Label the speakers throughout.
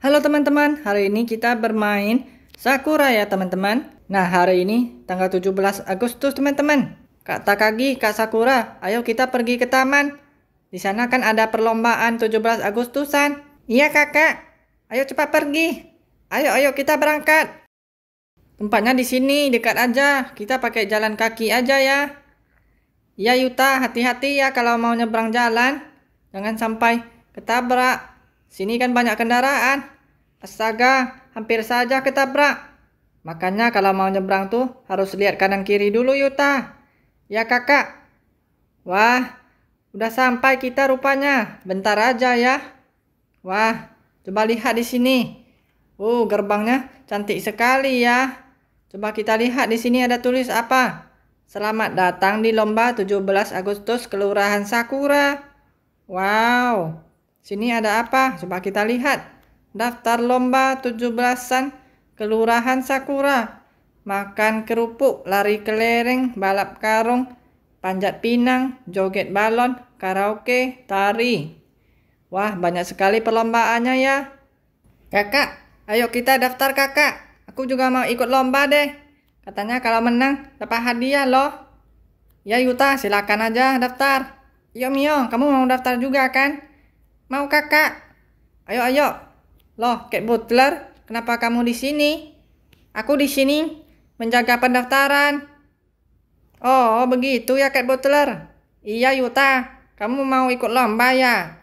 Speaker 1: Halo teman-teman, hari ini kita bermain Sakura ya teman-teman. Nah hari ini tanggal 17 Agustus teman-teman. Kak Takagi, Kak Sakura, ayo kita pergi ke taman. Di sana kan ada perlombaan 17 Agustusan. Iya kakak, ayo cepat pergi. Ayo, ayo kita berangkat. Tempatnya di sini, dekat aja. Kita pakai jalan kaki aja ya. Iya Yuta, hati-hati ya kalau mau nyebrang jalan. Jangan sampai ketabrak. Sini kan banyak kendaraan. Astaga, hampir saja ketabrak. Makanya kalau mau nyebrang tuh harus lihat kanan kiri dulu Yuta. Ya kakak. Wah, udah sampai kita rupanya. Bentar aja ya. Wah, coba lihat di sini. Uh, gerbangnya cantik sekali ya. Coba kita lihat di sini ada tulis apa. Selamat datang di lomba 17 Agustus Kelurahan Sakura. Wow, Sini ada apa? Coba kita lihat. Daftar lomba 17-an Kelurahan Sakura. Makan kerupuk, lari kelereng, balap karung, panjat pinang, joget balon, karaoke, tari. Wah, banyak sekali perlombaannya ya. Kakak, ayo kita daftar kakak. Aku juga mau ikut lomba deh. Katanya kalau menang dapat hadiah loh. Ya Yuta, silakan aja daftar. Yom iya, Yom, kamu mau daftar juga kan? Mau kakak? Ayo, ayo. Loh, Kate Butler, kenapa kamu di sini? Aku di sini menjaga pendaftaran. Oh, begitu ya Kate Butler. Iya, Yuta. Kamu mau ikut lomba ya?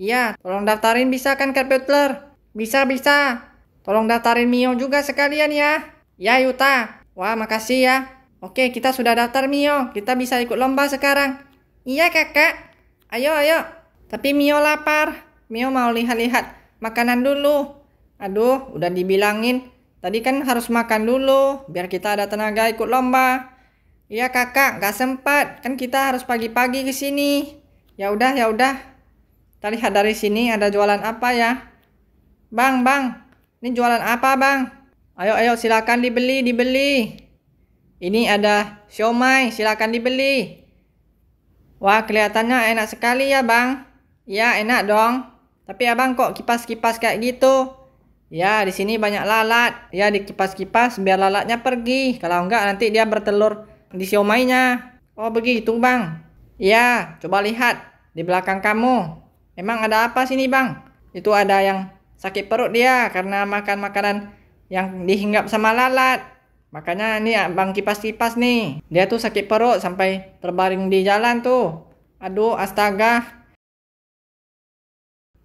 Speaker 1: Iya, tolong daftarin bisa kan Kate Butler? Bisa, bisa. Tolong daftarin Mio juga sekalian ya. Ya, Yuta. Wah, makasih ya. Oke, kita sudah daftar Mio. Kita bisa ikut lomba sekarang. Iya, kakak. Ayo, ayo. Tapi Mio lapar. Mio mau lihat-lihat makanan dulu. Aduh, udah dibilangin. Tadi kan harus makan dulu, biar kita ada tenaga ikut lomba. Iya kakak, gak sempat. Kan kita harus pagi-pagi ke sini. Ya udah, ya udah. Kita lihat dari sini ada jualan apa ya. Bang, bang. Ini jualan apa bang? Ayo, ayo silakan dibeli, dibeli. Ini ada siomay, silakan dibeli. Wah, kelihatannya enak sekali ya bang. Ya, enak dong. Tapi abang kok kipas-kipas kayak gitu? Ya, di sini banyak lalat. Ya, dikipas-kipas biar lalatnya pergi. Kalau enggak nanti dia bertelur di siomainya. Oh, begitu, Bang. Ya, coba lihat di belakang kamu. Emang ada apa sini, Bang? Itu ada yang sakit perut dia karena makan makanan yang dihinggap sama lalat. Makanya ini abang kipas-kipas nih. Dia tuh sakit perut sampai terbaring di jalan tuh. Aduh, astaga.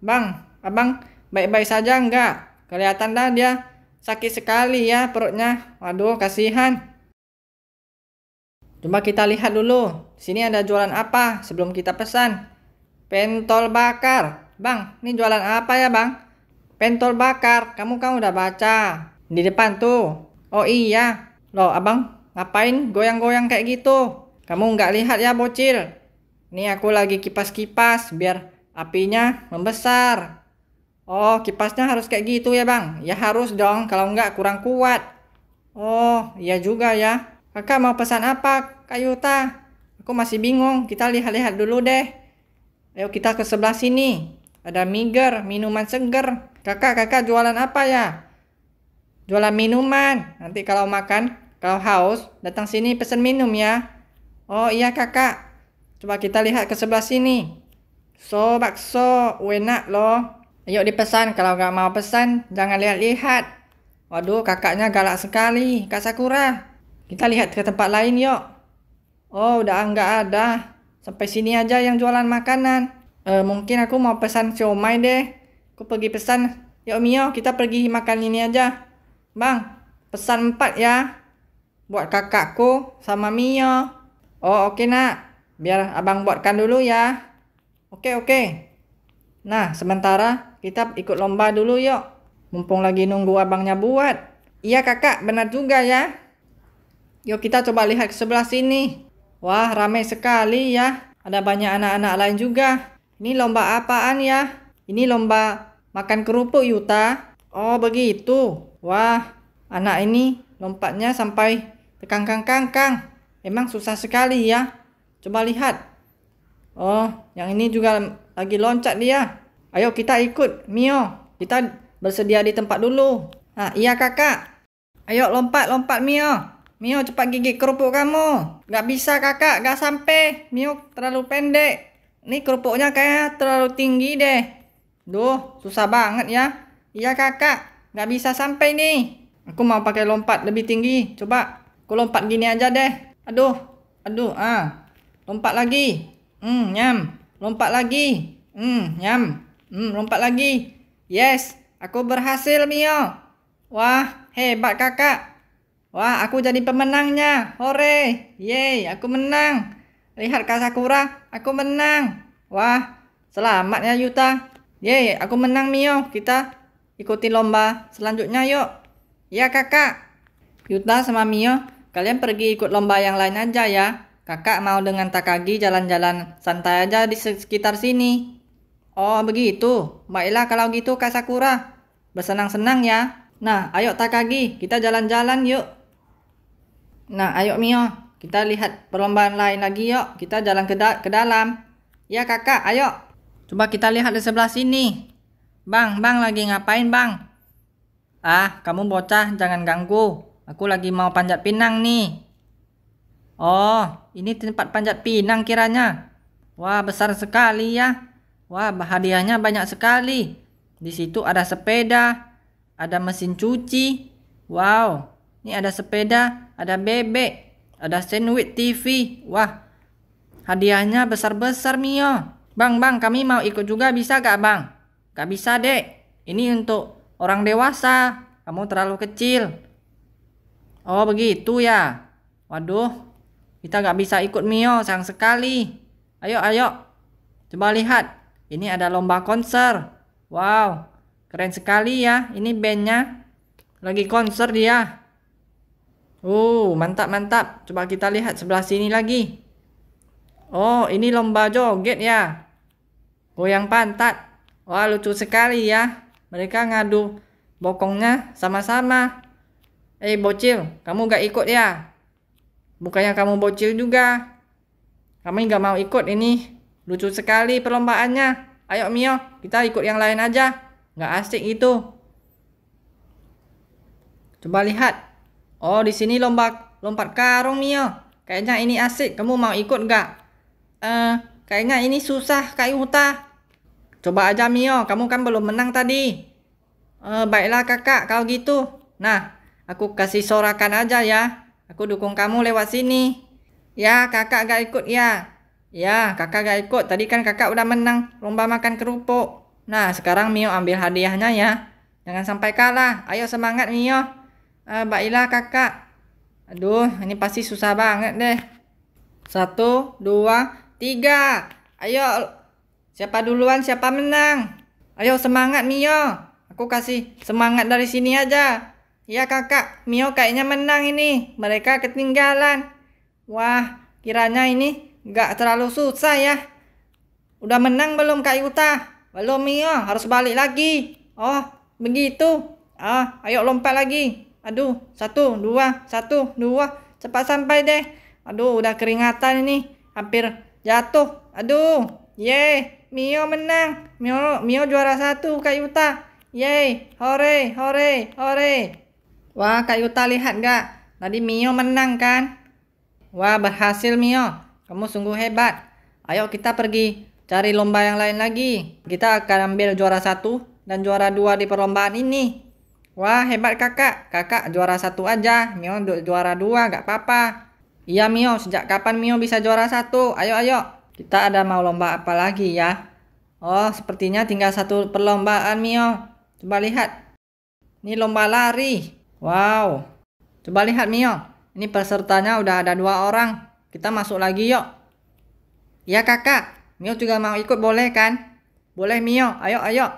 Speaker 1: Bang, abang baik-baik saja enggak? Kelihatan dah dia sakit sekali ya perutnya. Waduh, kasihan. Coba kita lihat dulu. Sini ada jualan apa sebelum kita pesan? Pentol bakar. Bang, ini jualan apa ya, Bang? Pentol bakar. Kamu kan udah baca. Di depan tuh. Oh iya. Loh, Abang, ngapain goyang-goyang kayak gitu? Kamu nggak lihat ya, bocil? Ini aku lagi kipas-kipas biar apinya membesar. Oh, kipasnya harus kayak gitu ya, Bang? Ya harus dong, kalau enggak kurang kuat. Oh, iya juga ya. Kakak mau pesan apa, Kak Yuta? Aku masih bingung, kita lihat-lihat dulu deh. Ayo kita ke sebelah sini. Ada miger, minuman seger. Kakak, kakak jualan apa ya? Jualan minuman. Nanti kalau makan, kalau haus, datang sini pesan minum ya. Oh iya kakak. Coba kita lihat ke sebelah sini. So bakso enak loh. Ayo dipesan kalau gak mau pesan jangan lihat-lihat. Waduh kakaknya galak sekali Kak Sakura. Kita lihat ke tempat lain yuk. Oh udah nggak ada. Sampai sini aja yang jualan makanan. Uh, mungkin aku mau pesan siomay deh. Aku pergi pesan. Yuk Mio kita pergi makan ini aja. Bang pesan empat ya. Buat kakakku sama Mio. Oh oke okay, nak. Biar abang buatkan dulu ya. Oke, oke. Nah, sementara kita ikut lomba dulu yuk. Mumpung lagi nunggu abangnya buat. Iya kakak, benar juga ya. Yuk kita coba lihat ke sebelah sini. Wah, ramai sekali ya. Ada banyak anak-anak lain juga. Ini lomba apaan ya? Ini lomba makan kerupuk Yuta. Oh, begitu. Wah, anak ini lompatnya sampai tekangkang-kangkang. Emang susah sekali ya. Coba lihat. Oh, yang ini juga lagi loncat dia. Ayo kita ikut, Mio. Kita bersedia di tempat dulu. Ah, iya kakak. Ayo lompat, lompat Mio. Mio cepat gigit kerupuk kamu. Gak bisa kakak, gak sampai. Mio terlalu pendek. Ini kerupuknya kayak terlalu tinggi deh. Duh, susah banget ya. Iya kakak, gak bisa sampai nih. Aku mau pakai lompat lebih tinggi. Coba, aku lompat gini aja deh. Aduh, aduh, ah. Lompat lagi. Hmm, nyam. Lompat lagi. Hmm, nyam. Hmm, lompat lagi. Yes, aku berhasil, Mio. Wah, hebat kakak. Wah, aku jadi pemenangnya. Hore. Yeay, aku menang. Lihat Kak Sakura, aku menang. Wah, selamat ya Yuta. Yeay, aku menang Mio. Kita ikuti lomba selanjutnya yuk. Ya kakak. Yuta sama Mio, kalian pergi ikut lomba yang lain aja ya. Kakak mau dengan Takagi jalan-jalan santai aja di sekitar sini. Oh begitu, baiklah kalau gitu Kak Sakura. Bersenang-senang ya. Nah, ayo Takagi, kita jalan-jalan yuk. Nah, ayo Mio, kita lihat perlombaan lain lagi yuk. Kita jalan ke, da ke dalam. Ya kakak, ayo. Coba kita lihat di sebelah sini. Bang, bang lagi ngapain bang? Ah, kamu bocah, jangan ganggu. Aku lagi mau panjat pinang nih. Oh, ini tempat panjat pinang kiranya. Wah, besar sekali ya. Wah, hadiahnya banyak sekali. Di situ ada sepeda, ada mesin cuci. Wow, ini ada sepeda, ada bebek, ada sandwich TV. Wah, hadiahnya besar-besar Mio. Bang, bang, kami mau ikut juga bisa gak bang? Gak bisa dek, ini untuk orang dewasa. Kamu terlalu kecil. Oh begitu ya. Waduh, kita nggak bisa ikut Mio sayang sekali. Ayo, ayo. Coba lihat. Ini ada lomba konser. Wow, keren sekali ya. Ini bandnya. Lagi konser dia. Oh, mantap, mantap. Coba kita lihat sebelah sini lagi. Oh, ini lomba joget ya. Goyang pantat. Wah, lucu sekali ya. Mereka ngadu bokongnya sama-sama. Eh, bocil, kamu gak ikut ya? Bukannya kamu bocil juga. Kami nggak mau ikut ini. Lucu sekali perlombaannya. Ayo Mio, kita ikut yang lain aja. Nggak asik itu. Coba lihat. Oh, di sini lomba lompat karung Mio. Kayaknya ini asik. Kamu mau ikut nggak? Eh, uh, kayaknya ini susah kayak Huta. Coba aja Mio, kamu kan belum menang tadi. Uh, baiklah kakak, kalau gitu. Nah, aku kasih sorakan aja ya. Aku dukung kamu lewat sini. Ya, kakak gak ikut ya. Ya, kakak gak ikut. Tadi kan kakak udah menang lomba makan kerupuk. Nah, sekarang Mio ambil hadiahnya ya. Jangan sampai kalah. Ayo semangat Mio. Uh, eh, Mbak Ila kakak. Aduh, ini pasti susah banget deh. Satu, dua, tiga. Ayo, siapa duluan siapa menang. Ayo semangat Mio. Aku kasih semangat dari sini aja. Ya kakak, Mio kayaknya menang ini. Mereka ketinggalan. Wah, kiranya ini gak terlalu susah ya. Udah menang belum Kak Yuta? Belum Mio, harus balik lagi. Oh, begitu. Ah, ayo lompat lagi. Aduh, satu, dua, satu, dua. Cepat sampai deh. Aduh, udah keringatan ini. Hampir jatuh. Aduh, yeay. Mio menang. Mio, Mio juara satu Kak Yuta. Yeay, hore, hore, hore. Wah, Kak Yuta lihat gak? Tadi Mio menang kan? Wah, berhasil Mio. Kamu sungguh hebat. Ayo kita pergi cari lomba yang lain lagi. Kita akan ambil juara satu dan juara dua di perlombaan ini. Wah, hebat kakak. Kakak juara satu aja. Mio juara dua, gak apa-apa. Iya Mio, sejak kapan Mio bisa juara satu? Ayo, ayo. Kita ada mau lomba apa lagi ya? Oh, sepertinya tinggal satu perlombaan Mio. Coba lihat. Ini lomba lari. Wow, coba lihat Mio. Ini pesertanya udah ada dua orang. Kita masuk lagi yuk. Iya kakak, Mio juga mau ikut boleh kan? Boleh Mio, ayo ayo.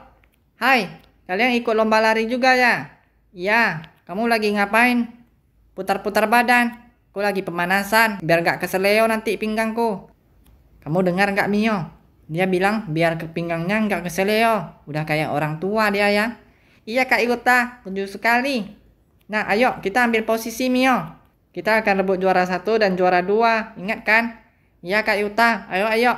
Speaker 1: Hai, kalian ikut lomba lari juga ya? Iya, kamu lagi ngapain? Putar-putar badan. Aku lagi pemanasan, biar gak keseleo nanti pinggangku. Kamu dengar gak Mio? Dia bilang biar ke pinggangnya gak keseleo. Udah kayak orang tua dia ya. Iya Kak Iguta, tunjuk sekali. Nah, ayo kita ambil posisi Mio. Kita akan rebut juara satu dan juara dua. Ingat kan? Ya, Kak Yuta, ayo ayo.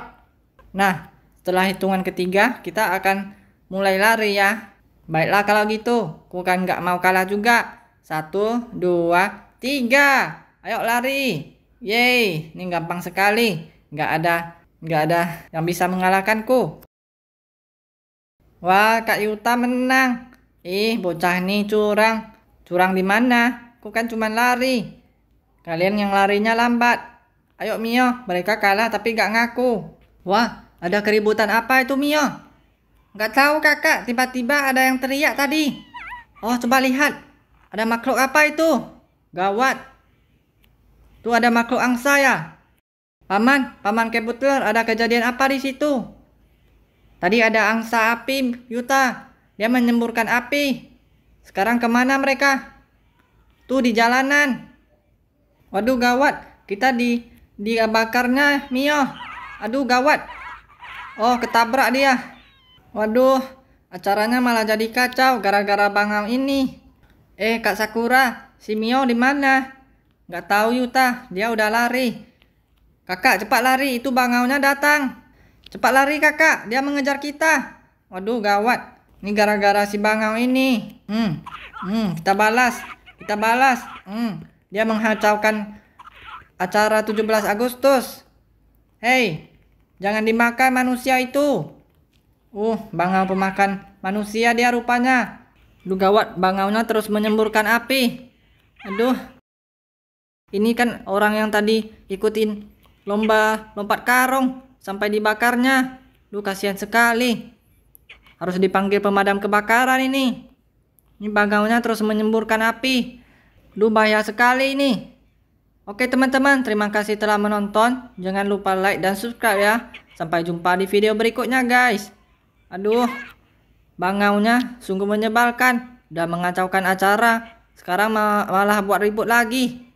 Speaker 1: Nah, setelah hitungan ketiga, kita akan mulai lari ya. Baiklah kalau gitu, aku kan nggak mau kalah juga. Satu, dua, tiga. Ayo lari. Yeay, ini gampang sekali. Nggak ada, nggak ada yang bisa mengalahkanku. Wah, Kak Yuta menang. Ih, bocah ini curang. Curang di mana? Aku kan cuma lari. Kalian yang larinya lambat. Ayo Mio, mereka kalah tapi gak ngaku. Wah, ada keributan apa itu Mio? Gak tahu kakak, tiba-tiba ada yang teriak tadi. Oh, coba lihat. Ada makhluk apa itu? Gawat. Tuh ada makhluk angsa ya. Paman, Paman Kebutler, ada kejadian apa di situ? Tadi ada angsa api, Yuta. Dia menyemburkan api. Sekarang kemana mereka? Tuh di jalanan. Waduh gawat, kita di di bakarnya Mio. Aduh gawat. Oh ketabrak dia. Waduh, acaranya malah jadi kacau gara-gara bangau ini. Eh Kak Sakura, si Mio di mana? Gak tahu Yuta, dia udah lari. Kakak cepat lari, itu bangaunya datang. Cepat lari kakak, dia mengejar kita. Waduh gawat. Ini gara-gara si Bangau ini. Hmm. Hmm, kita balas. Kita balas. Hmm. Dia menghancurkan acara 17 Agustus. Hei, jangan dimakan manusia itu. Uh, Bangau pemakan manusia dia rupanya. Duh gawat, Bangaunya terus menyemburkan api. Aduh. Ini kan orang yang tadi ikutin lomba lompat karung sampai dibakarnya. Lu kasihan sekali. Harus dipanggil pemadam kebakaran ini. Ini bagaunya terus menyemburkan api. Lu bahaya sekali ini. Oke teman-teman, terima kasih telah menonton. Jangan lupa like dan subscribe ya. Sampai jumpa di video berikutnya guys. Aduh, bangaunya sungguh menyebalkan. Udah mengacaukan acara. Sekarang malah buat ribut lagi.